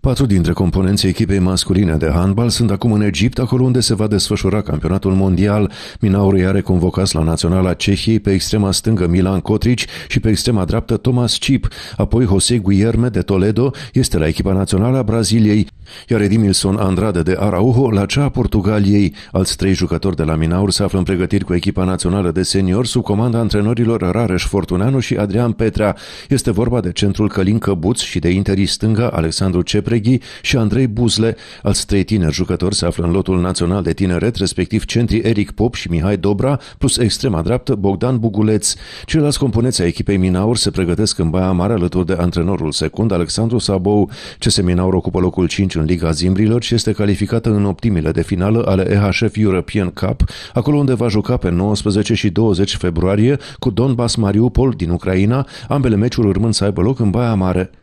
Patru dintre componenții echipei masculine de handbal sunt acum în Egipt, acolo unde se va desfășura campionatul mondial. Minaurii are convocați la Naționala Cehiei pe extrema stângă Milan Cotrici și pe extrema dreaptă Thomas Cip, apoi Jose Guillerme de Toledo este la echipa națională a Braziliei iar Edimilson Andrade de Araujo la cea a Portugaliei. Alți trei jucători de la Minaur se află în pregătiri cu echipa națională de senior sub comanda antrenorilor Rareș Fortunanu și Adrian Petrea. Este vorba de centrul Călin Căbuț și de interii stânga Alexandru Cepreghi și Andrei Buzle. Alți trei tineri jucători se află în lotul național de tineret, respectiv centrii Eric Pop și Mihai Dobra, plus extrema dreaptă Bogdan Buguleț. Ceilalți componenți ai echipei Minaur se pregătesc în Baia Mare alături de antrenorul secund Alexandru Sabou. Ce Minaur ocupă locul 5 în Liga Zimbrilor și este calificată în optimile de finală ale EHF European Cup, acolo unde va juca pe 19 și 20 februarie cu Donbass Mariupol din Ucraina, ambele meciuri urmând să aibă loc în Baia Mare.